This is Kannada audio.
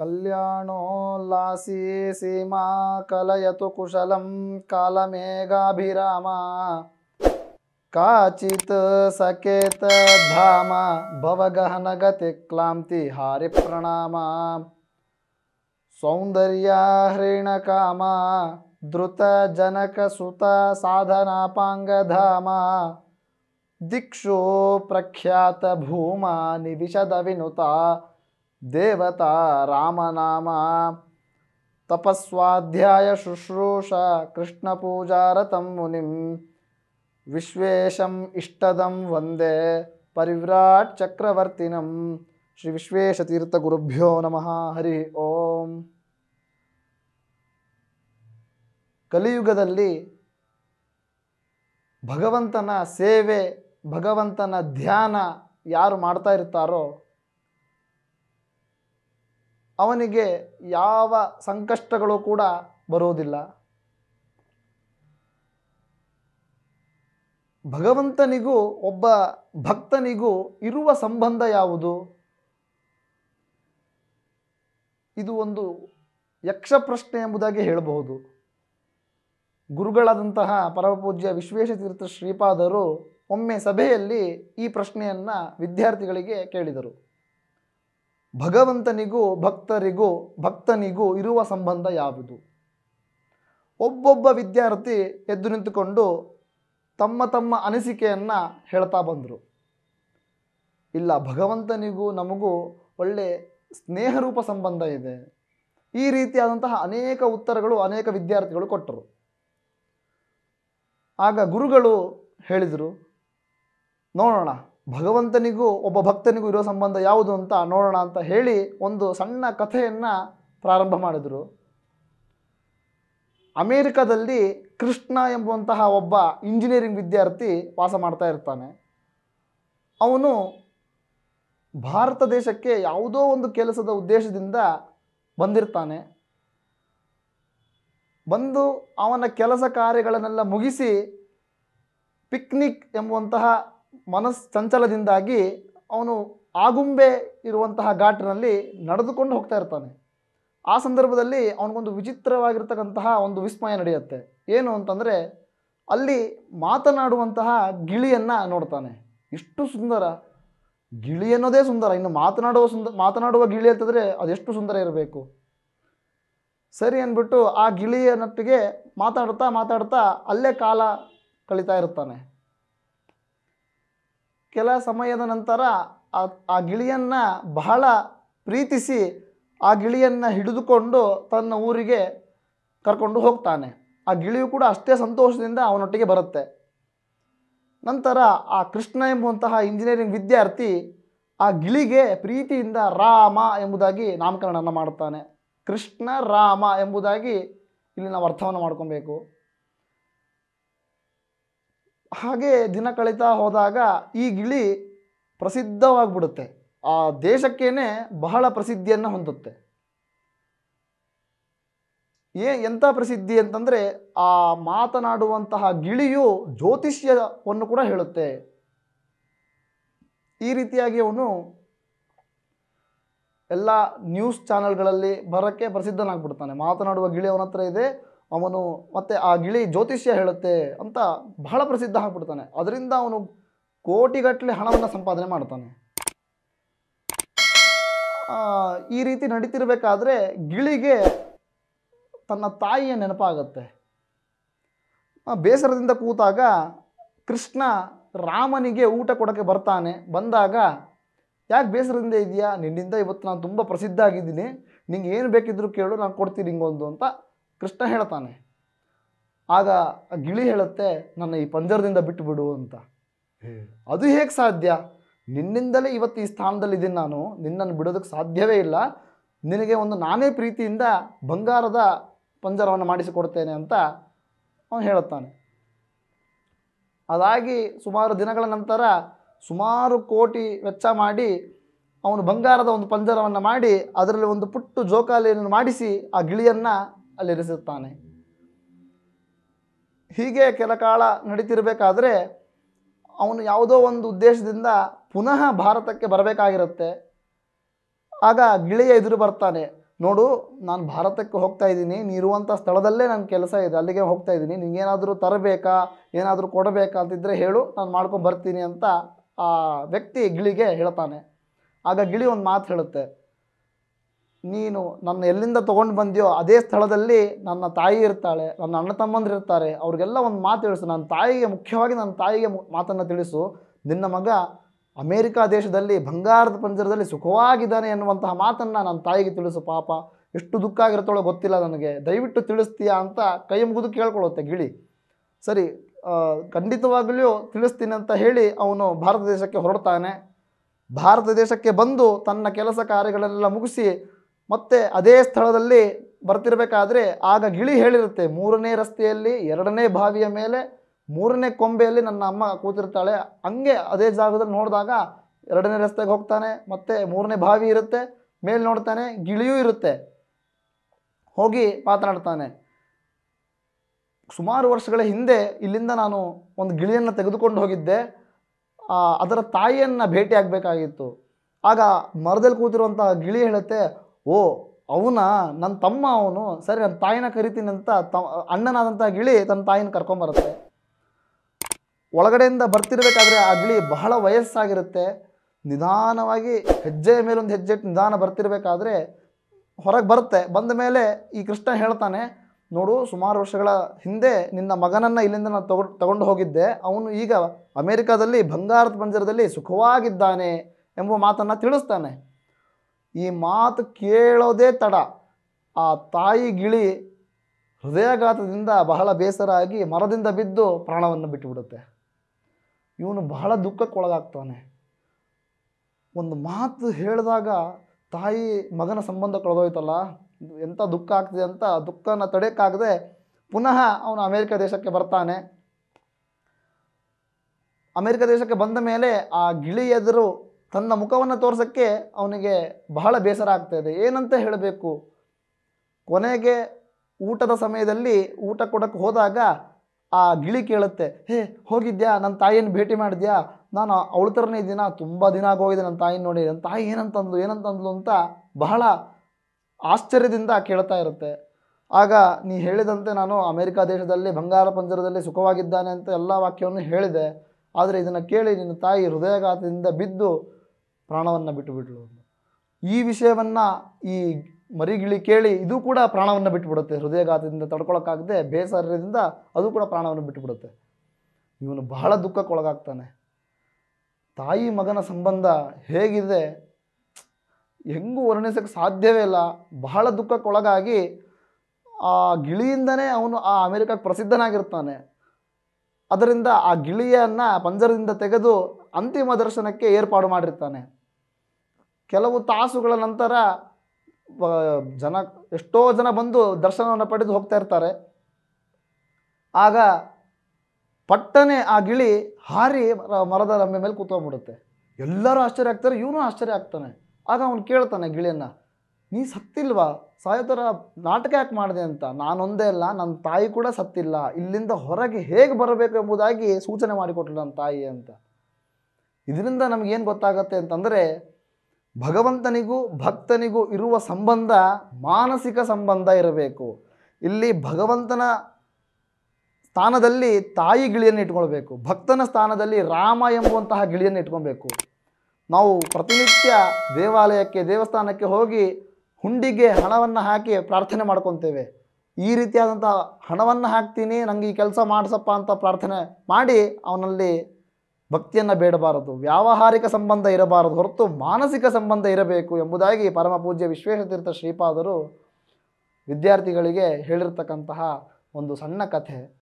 सीमा कलयतु कुशलं कालमेगाभिरामा काचित् धाम भवगहनगति हृणकामा सौन्दर्याहृणकामा साधनापाङ्गधामा दिक्षु निविशदविनुता ದೇವತಾ ರಾಮನಾಮ ತಪಸ್ವಾಧ್ಯಾಯ ಶುಶ್ರೂಷ ಕೃಷ್ಣ ಪೂಜಾರತಂ ಮುನಿಂ ವಿಶ್ವೇಶಂ ಇಷ್ಟದಂ ವಂದೇ ಪರಿವ್ರಾಟ್ ಚಕ್ರವರ್ತಿನಂ ಶ್ರೀ ವಿಶ್ವೇಶತೀರ್ಥ ಗುರುಭ್ಯೋ ನಮಃ ಹರಿ ಓಂ ಕಲಿಯುಗದಲ್ಲಿ ಭಗವಂತನ ಸೇವೆ ಭಗವಂತನ ಧ್ಯಾನ ಯಾರು ಮಾಡ್ತಾ ಇರ್ತಾರೋ ಅವನಿಗೆ ಯಾವ ಸಂಕಷ್ಟಗಳು ಕೂಡ ಬರುವುದಿಲ್ಲ ಭಗವಂತನಿಗೂ ಒಬ್ಬ ಭಕ್ತನಿಗೂ ಇರುವ ಸಂಬಂಧ ಯಾವುದು ಇದು ಒಂದು ಯಕ್ಷ ಪ್ರಶ್ನೆ ಎಂಬುದಾಗಿ ಹೇಳಬಹುದು ಗುರುಗಳಾದಂತಹ ಪರಮಪೂಜ್ಯ ವಿಶ್ವೇಶತೀರ್ಥ ಶ್ರೀಪಾದರು ಒಮ್ಮೆ ಸಭೆಯಲ್ಲಿ ಈ ಪ್ರಶ್ನೆಯನ್ನು ವಿದ್ಯಾರ್ಥಿಗಳಿಗೆ ಕೇಳಿದರು ಭಗವಂತನಿಗೂ ಭಕ್ತರಿಗೂ ಭಕ್ತನಿಗೂ ಇರುವ ಸಂಬಂಧ ಯಾವುದು ಒಬ್ಬೊಬ್ಬ ವಿದ್ಯಾರ್ಥಿ ಎದ್ದು ನಿಂತುಕೊಂಡು ತಮ್ಮ ತಮ್ಮ ಅನಿಸಿಕೆಯನ್ನು ಹೇಳ್ತಾ ಬಂದರು ಇಲ್ಲ ಭಗವಂತನಿಗೂ ನಮಗೂ ಒಳ್ಳೆ ಸ್ನೇಹರೂಪ ಸಂಬಂಧ ಇದೆ ಈ ರೀತಿಯಾದಂತಹ ಅನೇಕ ಉತ್ತರಗಳು ಅನೇಕ ವಿದ್ಯಾರ್ಥಿಗಳು ಕೊಟ್ಟರು ಆಗ ಗುರುಗಳು ಹೇಳಿದರು ನೋಡೋಣ ಭಗವಂತನಿಗೂ ಒಬ್ಬ ಭಕ್ತನಿಗೂ ಇರೋ ಸಂಬಂಧ ಯಾವುದು ಅಂತ ನೋಡೋಣ ಅಂತ ಹೇಳಿ ಒಂದು ಸಣ್ಣ ಕಥೆಯನ್ನು ಪ್ರಾರಂಭ ಮಾಡಿದರು ಅಮೇರಿಕಾದಲ್ಲಿ ಕೃಷ್ಣ ಎಂಬುವಂತಹ ಒಬ್ಬ ಇಂಜಿನಿಯರಿಂಗ್ ವಿದ್ಯಾರ್ಥಿ ವಾಸ ಮಾಡ್ತಾ ಇರ್ತಾನೆ ಅವನು ಭಾರತ ದೇಶಕ್ಕೆ ಯಾವುದೋ ಒಂದು ಕೆಲಸದ ಉದ್ದೇಶದಿಂದ ಬಂದಿರ್ತಾನೆ ಬಂದು ಅವನ ಕೆಲಸ ಕಾರ್ಯಗಳನ್ನೆಲ್ಲ ಮುಗಿಸಿ ಪಿಕ್ನಿಕ್ ಎಂಬುವಂತಹ ಮನಸ್ ಚಂಚಲದಿಂದಾಗಿ ಅವನು ಆಗುಂಬೆ ಇರುವಂತಹ ಘಾಟಿನಲ್ಲಿ ನಡೆದುಕೊಂಡು ಹೋಗ್ತಾ ಇರ್ತಾನೆ ಆ ಸಂದರ್ಭದಲ್ಲಿ ಅವನಿಗೊಂದು ವಿಚಿತ್ರವಾಗಿರ್ತಕ್ಕಂತಹ ಒಂದು ವಿಸ್ಮಯ ನಡೆಯುತ್ತೆ ಏನು ಅಂತಂದರೆ ಅಲ್ಲಿ ಮಾತನಾಡುವಂತಹ ಗಿಳಿಯನ್ನು ನೋಡ್ತಾನೆ ಎಷ್ಟು ಸುಂದರ ಗಿಳಿ ಅನ್ನೋದೇ ಸುಂದರ ಇನ್ನು ಮಾತನಾಡುವ ಸುಂದ ಮಾತನಾಡುವ ಗಿಳಿ ಅಂತಂದರೆ ಅದೆಷ್ಟು ಸುಂದರ ಇರಬೇಕು ಸರಿ ಅಂದ್ಬಿಟ್ಟು ಆ ಗಿಳಿಯ ನಟ್ಟಿಗೆ ಮಾತಾಡ್ತಾ ಮಾತಾಡ್ತಾ ಅಲ್ಲೇ ಕಾಲ ಕಳೀತಾ ಇರ್ತಾನೆ ಕೆಲ ಸಮಯದ ನಂತರ ಆ ಗಿಳಿಯನ್ನು ಬಹಳ ಪ್ರೀತಿಸಿ ಆ ಗಿಳಿಯನ್ನು ಹಿಡಿದುಕೊಂಡು ತನ್ನ ಊರಿಗೆ ಕರ್ಕೊಂಡು ಹೋಗ್ತಾನೆ ಆ ಗಿಳಿಯು ಕೂಡ ಅಷ್ಟೇ ಸಂತೋಷದಿಂದ ಅವನೊಟ್ಟಿಗೆ ಬರುತ್ತೆ ನಂತರ ಆ ಕೃಷ್ಣ ಎಂಬುವಂತಹ ಇಂಜಿನಿಯರಿಂಗ್ ವಿದ್ಯಾರ್ಥಿ ಆ ಗಿಳಿಗೆ ಪ್ರೀತಿಯಿಂದ ರಾಮ ಎಂಬುದಾಗಿ ನಾಮಕರಣವನ್ನು ಮಾಡುತ್ತಾನೆ ಕೃಷ್ಣ ರಾಮ ಎಂಬುದಾಗಿ ಇಲ್ಲಿ ನಾವು ಅರ್ಥವನ್ನು ಮಾಡ್ಕೊಬೇಕು ಹಾಗೆ ದಿನ ಕಳೀತಾ ಹೋದಾಗ ಈ ಗಿಳಿ ಪ್ರಸಿದ್ಧವಾಗ್ಬಿಡುತ್ತೆ ಆ ದೇಶಕ್ಕೇನೆ ಬಹಳ ಪ್ರಸಿದ್ಧಿಯನ್ನು ಹೊಂದುತ್ತೆ ಏ ಎಂಥ ಪ್ರಸಿದ್ಧಿ ಅಂತಂದರೆ ಆ ಮಾತನಾಡುವಂತಹ ಗಿಳಿಯು ಜ್ಯೋತಿಷ್ಯವನ್ನು ಕೂಡ ಹೇಳುತ್ತೆ ಈ ರೀತಿಯಾಗಿ ಅವನು ಎಲ್ಲ ನ್ಯೂಸ್ ಚಾನಲ್ಗಳಲ್ಲಿ ಬರೋಕ್ಕೆ ಪ್ರಸಿದ್ಧನಾಗ್ಬಿಡ್ತಾನೆ ಮಾತನಾಡುವ ಗಿಳಿ ಅವನ ಹತ್ರ ಇದೆ ಅವನು ಮತ್ತು ಆ ಗಿಳಿ ಜ್ಯೋತಿಷ್ಯ ಹೇಳುತ್ತೆ ಅಂತ ಬಹಳ ಪ್ರಸಿದ್ಧ ಆಗ್ಬಿಡ್ತಾನೆ ಅದರಿಂದ ಅವನು ಕೋಟಿಗಟ್ಟಲೆ ಹಣವನ್ನು ಸಂಪಾದನೆ ಮಾಡ್ತಾನೆ ಈ ರೀತಿ ನಡೀತಿರಬೇಕಾದ್ರೆ ಗಿಳಿಗೆ ತನ್ನ ತಾಯಿಯ ನೆನಪಾಗತ್ತೆ ಬೇಸರದಿಂದ ಕೂತಾಗ ಕೃಷ್ಣ ರಾಮನಿಗೆ ಊಟ ಕೊಡೋಕ್ಕೆ ಬರ್ತಾನೆ ಬಂದಾಗ ಯಾಕೆ ಬೇಸರದಿಂದ ಇದೆಯಾ ನಿನ್ನಿಂದ ಇವತ್ತು ನಾನು ತುಂಬ ಪ್ರಸಿದ್ಧ ಆಗಿದ್ದೀನಿ ನಿಂಗೆ ಏನು ಬೇಕಿದ್ದರೂ ಕೇಳು ನಾನು ಕೊಡ್ತೀನಿ ಹಿಂಗೊಂದು ಅಂತ ಕೃಷ್ಣ ಹೇಳ್ತಾನೆ ಆಗ ಆ ಗಿಳಿ ಹೇಳುತ್ತೆ ನನ್ನ ಈ ಪಂಜರದಿಂದ ಬಿಟ್ಟು ಬಿಡು ಅಂತ ಅದು ಹೇಗೆ ಸಾಧ್ಯ ನಿನ್ನಿಂದಲೇ ಇವತ್ತು ಈ ಸ್ಥಾನದಲ್ಲಿ ನಾನು ನಿನ್ನನ್ನು ಬಿಡೋದಕ್ಕೆ ಸಾಧ್ಯವೇ ಇಲ್ಲ ನಿನಗೆ ಒಂದು ನಾನೇ ಪ್ರೀತಿಯಿಂದ ಬಂಗಾರದ ಪಂಜರವನ್ನು ಮಾಡಿಸಿಕೊಡ್ತೇನೆ ಅಂತ ಅವನು ಹೇಳುತ್ತಾನೆ ಅದಾಗಿ ಸುಮಾರು ದಿನಗಳ ನಂತರ ಸುಮಾರು ಕೋಟಿ ವೆಚ್ಚ ಮಾಡಿ ಅವನು ಬಂಗಾರದ ಒಂದು ಪಂಜರವನ್ನು ಮಾಡಿ ಅದರಲ್ಲಿ ಒಂದು ಪುಟ್ಟು ಜೋಕಾಲಿಯನ್ನು ಮಾಡಿಸಿ ಆ ಗಿಳಿಯನ್ನು ಅಲ್ಲಿರಿಸುತ್ತಾನೆ ಹೀಗೆ ಕೆಲ ಕಾಲ ನಡೀತಿರಬೇಕಾದ್ರೆ ಅವನು ಯಾವುದೋ ಒಂದು ಉದ್ದೇಶದಿಂದ ಪುನಃ ಭಾರತಕ್ಕೆ ಬರಬೇಕಾಗಿರುತ್ತೆ ಆಗ ಗಿಳಿಯ ಎದುರು ಬರ್ತಾನೆ ನೋಡು ನಾನು ಭಾರತಕ್ಕೆ ಹೋಗ್ತಾ ಇದ್ದೀನಿ ನೀರುವಂಥ ಸ್ಥಳದಲ್ಲೇ ನನ್ನ ಕೆಲಸ ಇದೆ ಅಲ್ಲಿಗೆ ಹೋಗ್ತಾ ಇದ್ದೀನಿ ನಿಂಗೇನಾದರೂ ತರಬೇಕಾ ಏನಾದರೂ ಕೊಡಬೇಕಾ ಅಂತಿದ್ರೆ ಹೇಳು ನಾನು ಮಾಡ್ಕೊಂಡು ಬರ್ತೀನಿ ಅಂತ ಆ ವ್ಯಕ್ತಿ ಗಿಳಿಗೆ ಹೇಳ್ತಾನೆ ಆಗ ಗಿಳಿ ಒಂದು ಮಾತು ಹೇಳುತ್ತೆ ನೀನು ನನ್ನ ಎಲ್ಲಿಂದ ತೊಗೊಂಡು ಬಂದಿಯೋ ಅದೇ ಸ್ಥಳದಲ್ಲಿ ನನ್ನ ತಾಯಿ ಇರ್ತಾಳೆ ನನ್ನ ಅಣ್ಣ ಇರ್ತಾರೆ ಅವ್ರಿಗೆಲ್ಲ ಒಂದು ಮಾತು ತಿಳಿಸು ನನ್ನ ತಾಯಿಗೆ ಮುಖ್ಯವಾಗಿ ನನ್ನ ತಾಯಿಗೆ ಮಾತನ್ನು ತಿಳಿಸು ನಿನ್ನ ಮಗ ಅಮೇರಿಕಾ ದೇಶದಲ್ಲಿ ಬಂಗಾರದ ಪಂಜರದಲ್ಲಿ ಸುಖವಾಗಿದ್ದಾನೆ ಎನ್ನುವಂತಹ ಮಾತನ್ನು ನನ್ನ ತಾಯಿಗೆ ತಿಳಿಸು ಪಾಪ ಎಷ್ಟು ದುಃಖ ಆಗಿರ್ತಾಳೋ ಗೊತ್ತಿಲ್ಲ ನನಗೆ ದಯವಿಟ್ಟು ತಿಳಿಸ್ತೀಯಾ ಅಂತ ಕೈ ಮುಗಿದು ಕೇಳ್ಕೊಳುತ್ತೆ ಗಿಳಿ ಸರಿ ಖಂಡಿತವಾಗಲೂ ತಿಳಿಸ್ತೀನಿ ಅಂತ ಹೇಳಿ ಅವನು ಭಾರತ ದೇಶಕ್ಕೆ ಹೊರಡ್ತಾನೆ ಭಾರತ ದೇಶಕ್ಕೆ ಬಂದು ತನ್ನ ಕೆಲಸ ಕಾರ್ಯಗಳೆಲ್ಲ ಮುಗಿಸಿ ಮತ್ತೆ ಅದೇ ಸ್ಥಳದಲ್ಲಿ ಬರ್ತಿರಬೇಕಾದ್ರೆ ಆಗ ಗಿಳಿ ಹೇಳಿರುತ್ತೆ ಮೂರನೇ ರಸ್ತೆಯಲ್ಲಿ ಎರಡನೇ ಬಾವಿಯ ಮೇಲೆ ಮೂರನೇ ಕೊಂಬೆಯಲ್ಲಿ ನನ್ನ ಅಮ್ಮ ಕೂತಿರ್ತಾಳೆ ಹಂಗೆ ಅದೇ ಜಾಗದಲ್ಲಿ ನೋಡಿದಾಗ ಎರಡನೇ ರಸ್ತೆಗೆ ಹೋಗ್ತಾನೆ ಮತ್ತು ಮೂರನೇ ಬಾವಿ ಇರುತ್ತೆ ಮೇಲೆ ನೋಡ್ತಾನೆ ಗಿಳಿಯೂ ಇರುತ್ತೆ ಹೋಗಿ ಮಾತನಾಡ್ತಾನೆ ಸುಮಾರು ವರ್ಷಗಳ ಹಿಂದೆ ಇಲ್ಲಿಂದ ನಾನು ಒಂದು ಗಿಳಿಯನ್ನು ತೆಗೆದುಕೊಂಡು ಹೋಗಿದ್ದೆ ಅದರ ತಾಯಿಯನ್ನು ಭೇಟಿ ಆಗಬೇಕಾಗಿತ್ತು ಆಗ ಮರದಲ್ಲಿ ಕೂತಿರುವಂತಹ ಗಿಳಿ ಹೇಳುತ್ತೆ ಓ ಅವನ ನನ್ನ ತಮ್ಮ ಅವನು ಸರಿ ನನ್ನ ತಾಯಿನ ಕರಿತೀನಿ ಅಂತ ತ ಅಣ್ಣನಾದಂಥ ಗಿಳಿ ತನ್ನ ತಾಯಿನ ಕರ್ಕೊಂಬರುತ್ತೆ ಒಳಗಡೆಯಿಂದ ಬರ್ತಿರ್ಬೇಕಾದ್ರೆ ಆ ಗಿಳಿ ಬಹಳ ವಯಸ್ಸಾಗಿರುತ್ತೆ ನಿಧಾನವಾಗಿ ಹೆಜ್ಜೆ ಮೇಲೊಂದು ಹೆಜ್ಜೆ ನಿಧಾನ ಬರ್ತಿರ್ಬೇಕಾದ್ರೆ ಹೊರಗೆ ಬರುತ್ತೆ ಬಂದ ಮೇಲೆ ಈ ಕೃಷ್ಣ ಹೇಳ್ತಾನೆ ನೋಡು ಸುಮಾರು ವರ್ಷಗಳ ಹಿಂದೆ ನಿನ್ನ ಮಗನನ್ನು ಇಲ್ಲಿಂದ ನಾನು ತಗೊಂಡು ತಗೊಂಡು ಹೋಗಿದ್ದೆ ಅವನು ಈಗ ಅಮೇರಿಕಾದಲ್ಲಿ ಬಂಗಾರದ ಪಂಜರದಲ್ಲಿ ಸುಖವಾಗಿದ್ದಾನೆ ಎಂಬ ಮಾತನ್ನು ತಿಳಿಸ್ತಾನೆ ಈ ಮಾತು ಕೇಳೋದೇ ತಡ ಆ ತಾಯಿ ಗಿಳಿ ಹೃದಯಾಘಾತದಿಂದ ಬಹಳ ಬೇಸರ ಆಗಿ ಮರದಿಂದ ಬಿದ್ದು ಪ್ರಾಣವನ್ನು ಬಿಟ್ಟುಬಿಡುತ್ತೆ ಇವನು ಬಹಳ ದುಃಖಕ್ಕೊಳಗಾಗ್ತಾನೆ ಒಂದು ಮಾತು ಹೇಳಿದಾಗ ತಾಯಿ ಮಗನ ಸಂಬಂಧ ಕಳೆದೋಯ್ತಲ್ಲ ಎಂಥ ದುಃಖ ಆಗ್ತಿದೆ ಅಂತ ದುಃಖನ ತಡೆಯಕ್ಕಾಗದೆ ಪುನಃ ಅವನು ಅಮೇರಿಕ ದೇಶಕ್ಕೆ ಬರ್ತಾನೆ ಅಮೇರಿಕ ದೇಶಕ್ಕೆ ಬಂದ ಮೇಲೆ ಆ ಗಿಳಿ ಎದುರು ತನ್ನ ಮುಖವನ್ನು ತೋರ್ಸೋಕ್ಕೆ ಅವನಿಗೆ ಬಹಳ ಬೇಸರ ಆಗ್ತಾ ಇದೆ ಏನಂತ ಹೇಳಬೇಕು ಕೊನೆಗೆ ಊಟದ ಸಮಯದಲ್ಲಿ ಊಟ ಕೊಡೋಕ್ಕೆ ಹೋದಾಗ ಆ ಗಿಳಿ ಕೇಳುತ್ತೆ ಹೇ ಹೋಗಿದ್ಯಾ ನನ್ನ ತಾಯಿಯನ್ನು ಭೇಟಿ ಮಾಡಿದ್ಯಾ ನಾನು ಅವಳ ಥರನೇ ದಿನ ತುಂಬ ದಿನ ಆಗೋಗಿದೆ ನನ್ನ ತಾಯಿನ ನೋಡಿ ನನ್ನ ತಾಯಿ ಏನಂತಂದ್ಲು ಏನಂತಂದ್ಲು ಅಂತ ಬಹಳ ಆಶ್ಚರ್ಯದಿಂದ ಕೇಳ್ತಾ ಇರುತ್ತೆ ಆಗ ನೀ ಹೇಳಿದಂತೆ ನಾನು ಅಮೇರಿಕಾ ದೇಶದಲ್ಲಿ ಬಂಗಾರ ಪಂಜರದಲ್ಲಿ ಸುಖವಾಗಿದ್ದಾನೆ ಅಂತ ಎಲ್ಲ ವಾಕ್ಯವನ್ನು ಹೇಳಿದೆ ಆದರೆ ಇದನ್ನು ಕೇಳಿ ನಿನ್ನ ತಾಯಿ ಹೃದಯಾಘಾತದಿಂದ ಬಿದ್ದು ಪ್ರಾಣವನ್ನು ಬಿಟ್ಟುಬಿಟ್ಳು ಈ ವಿಷಯವನ್ನು ಈ ಮರಿಗಿಳಿ ಕೇಳಿ ಇದು ಕೂಡ ಪ್ರಾಣವನ್ನು ಬಿಟ್ಟುಬಿಡುತ್ತೆ ಹೃದಯಘಾತದಿಂದ ತಡ್ಕೊಳಕ್ಕಾಗದೆ ಬೇಸರದಿಂದ ಅದು ಕೂಡ ಪ್ರಾಣವನ್ನು ಬಿಟ್ಟುಬಿಡುತ್ತೆ ಇವನು ಬಹಳ ದುಃಖಕ್ಕೆ ಒಳಗಾಗ್ತಾನೆ ತಾಯಿ ಮಗನ ಸಂಬಂಧ ಹೇಗಿದೆ ಹೆಂಗೂ ವರ್ಣಿಸೋಕ್ಕೆ ಸಾಧ್ಯವೇ ಇಲ್ಲ ಬಹಳ ದುಃಖಕ್ಕೊಳಗಾಗಿ ಆ ಗಿಳಿಯಿಂದನೇ ಅವನು ಆ ಅಮೆರಿಕಕ್ಕೆ ಪ್ರಸಿದ್ಧನಾಗಿರ್ತಾನೆ ಅದರಿಂದ ಆ ಗಿಳಿಯನ್ನು ಪಂಜರದಿಂದ ತೆಗೆದು ಅಂತಿಮ ದರ್ಶನಕ್ಕೆ ಏರ್ಪಾಡು ಮಾಡಿರ್ತಾನೆ ಕೆಲವು ತಾಸುಗಳ ನಂತರ ಜನ ಎಷ್ಟೋ ಜನ ಬಂದು ದರ್ಶನವನ್ನು ಪಡೆದು ಹೋಗ್ತಾ ಇರ್ತಾರೆ ಆಗ ಪಟ್ಟನೆ ಆ ಗಿಳಿ ಹಾರಿ ಮರದ ರಂಬೆ ಮೇಲೆ ಕೂತ್ಕೊಂಡ್ಬಿಡುತ್ತೆ ಎಲ್ಲರೂ ಆಶ್ಚರ್ಯ ಆಗ್ತಾರೆ ಇವನು ಆಶ್ಚರ್ಯ ಆಗ್ತಾನೆ ಆಗ ಅವನು ಕೇಳ್ತಾನೆ ಗಿಳಿಯನ್ನು ನೀ ಸತ್ತಿಲ್ವಾ ಸಾಯೋತರ ನಾಟಕ ಯಾಕೆ ಮಾಡಿದೆ ಅಂತ ನಾನೊಂದೇ ಅಲ್ಲ ನನ್ನ ತಾಯಿ ಕೂಡ ಸತ್ತಿಲ್ಲ ಇಲ್ಲಿಂದ ಹೊರಗೆ ಹೇಗೆ ಬರಬೇಕು ಎಂಬುದಾಗಿ ಸೂಚನೆ ಮಾಡಿಕೊಟ್ಟರು ನನ್ನ ತಾಯಿ ಅಂತ ಇದರಿಂದ ನಮಗೇನು ಗೊತ್ತಾಗತ್ತೆ ಅಂತಂದರೆ ಭಗವಂತನಿಗೂ ಭಕ್ತನಿಗೂ ಇರುವ ಸಂಬಂಧ ಮಾನಸಿಕ ಸಂಬಂಧ ಇರಬೇಕು ಇಲ್ಲಿ ಭಗವಂತನ ಸ್ಥಾನದಲ್ಲಿ ತಾಯಿ ಗಿಳಿಯನ್ನು ಇಟ್ಕೊಳ್ಬೇಕು ಭಕ್ತನ ಸ್ಥಾನದಲ್ಲಿ ರಾಮ ಎಂಬುವಂತಹ ಗಿಳಿಯನ್ನು ಇಟ್ಕೊಳ್ಬೇಕು ನಾವು ಪ್ರತಿನಿತ್ಯ ದೇವಾಲಯಕ್ಕೆ ದೇವಸ್ಥಾನಕ್ಕೆ ಹೋಗಿ ಹುಂಡಿಗೆ ಹಣವನ್ನು ಹಾಕಿ ಪ್ರಾರ್ಥನೆ ಮಾಡ್ಕೊತೇವೆ ಈ ರೀತಿಯಾದಂಥ ಹಣವನ್ನು ಹಾಕ್ತೀನಿ ನನಗೆ ಈ ಕೆಲಸ ಮಾಡಿಸಪ್ಪ ಅಂತ ಪ್ರಾರ್ಥನೆ ಮಾಡಿ ಅವನಲ್ಲಿ ಭಕ್ತಿಯನ್ನು ಬೇಡಬಾರದು ವ್ಯಾವಹಾರಿಕ ಸಂಬಂಧ ಇರಬಾರದು ಹೊರತು ಮಾನಸಿಕ ಸಂಬಂಧ ಇರಬೇಕು ಎಂಬುದಾಗಿ ಪರಮಪೂಜ್ಯ ವಿಶ್ವೇಶತೀರ್ಥ ಶ್ರೀಪಾದರು ವಿದ್ಯಾರ್ಥಿಗಳಿಗೆ ಹೇಳಿರ್ತಕ್ಕಂತಹ ಒಂದು ಸಣ್ಣ ಕಥೆ